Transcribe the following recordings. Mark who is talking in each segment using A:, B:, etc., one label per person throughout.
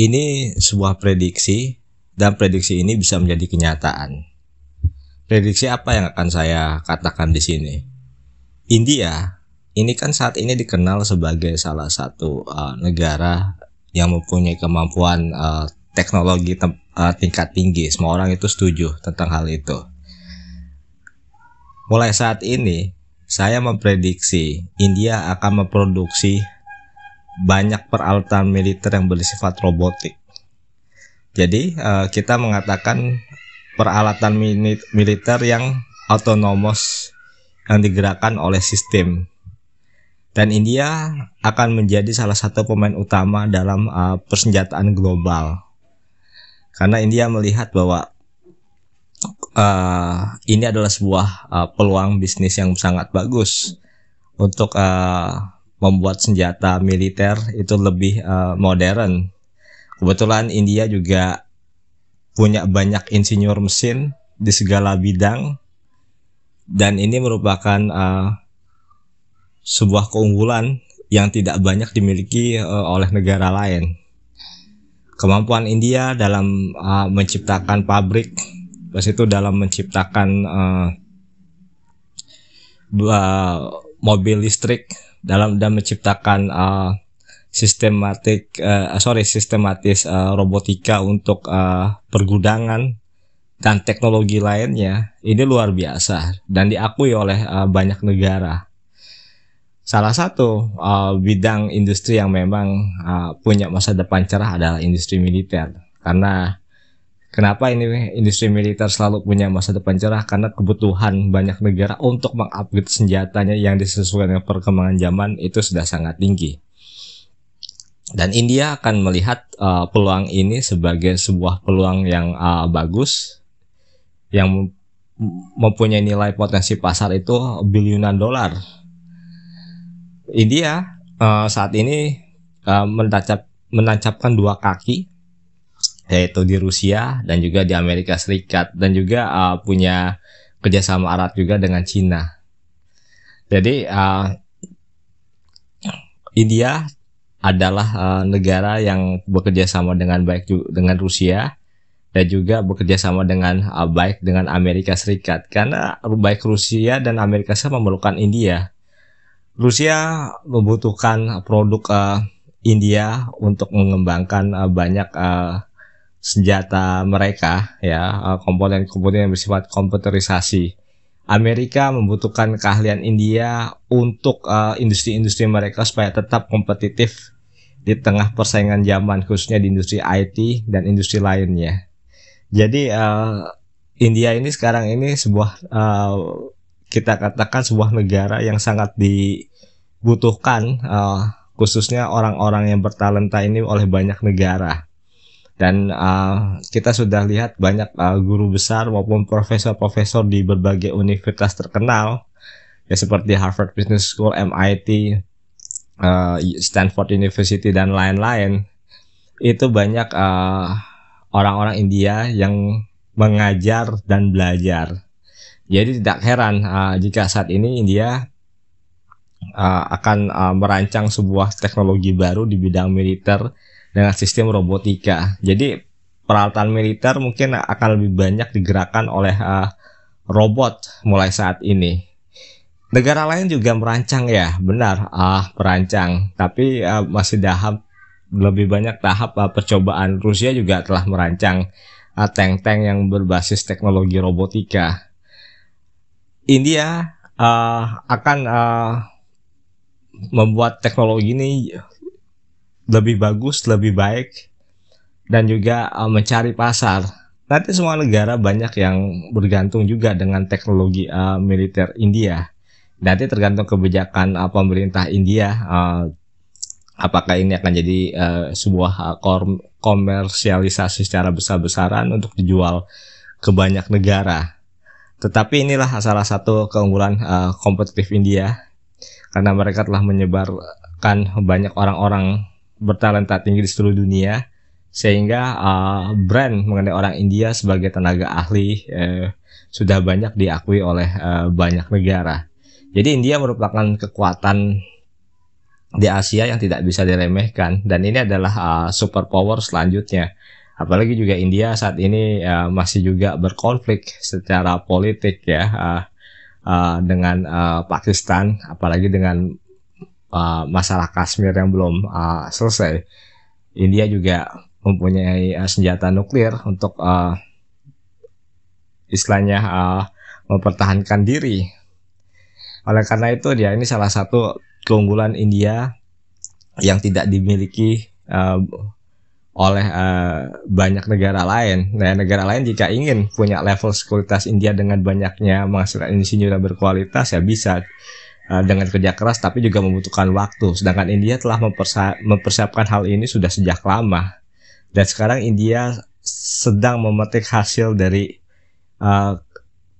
A: Ini sebuah prediksi dan prediksi ini bisa menjadi kenyataan. Prediksi apa yang akan saya katakan di sini? India ini kan saat ini dikenal sebagai salah satu uh, negara yang mempunyai kemampuan uh, teknologi uh, tingkat tinggi. Semua orang itu setuju tentang hal itu. Mulai saat ini, saya memprediksi India akan memproduksi banyak peralatan militer yang bersifat robotik. Jadi uh, kita mengatakan peralatan militer yang autonomous yang digerakkan oleh sistem. Dan India akan menjadi salah satu pemain utama dalam uh, persenjataan global. Karena India melihat bahwa uh, ini adalah sebuah uh, peluang bisnis yang sangat bagus untuk uh, membuat senjata militer itu lebih uh, modern. Kebetulan India juga punya banyak insinyur mesin di segala bidang dan ini merupakan uh, sebuah keunggulan yang tidak banyak dimiliki uh, oleh negara lain. Kemampuan India dalam uh, menciptakan pabrik, terus itu dalam menciptakan uh, mobil listrik dalam dan menciptakan uh, sistematik uh, sorry sistematis uh, robotika untuk uh, pergudangan dan teknologi lainnya ini luar biasa dan diakui oleh uh, banyak negara. Salah satu uh, bidang industri yang memang uh, punya masa depan cerah adalah industri militer karena Kenapa ini industri militer selalu punya masa depan cerah? Karena kebutuhan banyak negara untuk mengupgrade senjatanya yang disesuaikan dengan perkembangan zaman itu sudah sangat tinggi. Dan India akan melihat uh, peluang ini sebagai sebuah peluang yang uh, bagus, yang mempunyai nilai potensi pasar itu biliunan dolar. India uh, saat ini uh, menancap menancapkan dua kaki yaitu di Rusia dan juga di Amerika Serikat dan juga uh, punya kerjasama erat juga dengan Cina. Jadi uh, India adalah uh, negara yang bekerja sama dengan baik dengan Rusia dan juga bekerja sama dengan uh, baik dengan Amerika Serikat karena baik Rusia dan Amerika Serikat memerlukan India. Rusia membutuhkan produk uh, India untuk mengembangkan uh, banyak uh, senjata mereka ya eh, komponen-komponen yang bersifat komputerisasi. Amerika membutuhkan keahlian India untuk eh, industri-industri uh, mereka supaya tetap kompetitif di tengah persaingan zaman khususnya di industri IT dan industri lainnya. Jadi uh, India ini sekarang ini sebuah uh, kita katakan sebuah negara yang sangat dibutuhkan uh, khususnya orang-orang yang bertalenta ini oleh banyak negara dan uh, kita sudah lihat banyak uh, guru besar maupun profesor-profesor di berbagai universitas terkenal ya seperti Harvard Business School, MIT, uh, eh, Stanford University dan lain-lain itu banyak orang orang-orang India yang mengajar dan belajar. Jadi tidak heran uh, jika saat ini India uh, akan uh, merancang sebuah teknologi baru di bidang militer dengan sistem robotika. Jadi peralatan militer mungkin akan lebih banyak digerakkan oleh uh, robot mulai saat ini. Negara lain juga merancang ya, benar, ah merancang, tapi uh, masih tahap lebih banyak tahap uh, percobaan. Rusia juga telah merancang tank tank-tank yang berbasis teknologi robotika. India uh, akan uh, membuat teknologi ini lebih bagus, lebih baik, dan juga uh, mencari pasar. Nanti semua negara banyak yang bergantung juga dengan teknologi uh, militer India. Nanti tergantung kebijakan uh, pemerintah India, uh, apakah ini akan jadi uh, sebuah uh, komersialisasi secara besar-besaran untuk dijual ke banyak negara. Tetapi inilah salah satu keunggulan uh, kompetitif India karena mereka telah menyebarkan banyak orang-orang bertalenta tinggi di seluruh dunia sehingga uh, brand mengenai orang India sebagai tenaga ahli uh, sudah banyak diakui oleh uh, banyak negara. Jadi India merupakan kekuatan di Asia yang tidak bisa diremehkan dan ini adalah uh, superpower selanjutnya. Apalagi juga India saat ini uh, masih juga berkonflik secara politik ya uh, uh, dengan uh, Pakistan, apalagi dengan uh, masalah Kashmir yang belum uh, selesai. India juga mempunyai uh, senjata nuklir untuk uh, istilahnya uh, mempertahankan diri. Oleh karena itu dia ini salah satu keunggulan India yang tidak dimiliki uh, oleh uh, banyak negara lain. Nah, negara lain jika ingin punya level sekuritas India dengan banyaknya menghasilkan insinyur yang berkualitas ya bisa. Eh, dengan kerja keras tapi juga membutuhkan waktu. Sedangkan India telah mempersiapkan hal ini sudah sejak lama. Dan sekarang India sedang memetik hasil dari uh,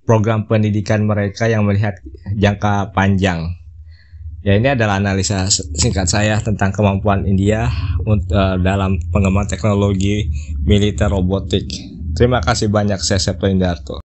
A: program pendidikan mereka yang melihat jangka panjang. Ya ini adalah analisa singkat saya tentang kemampuan India uh, dalam pengembangan teknologi militer robotik. Terima kasih banyak saya Septo Indarto.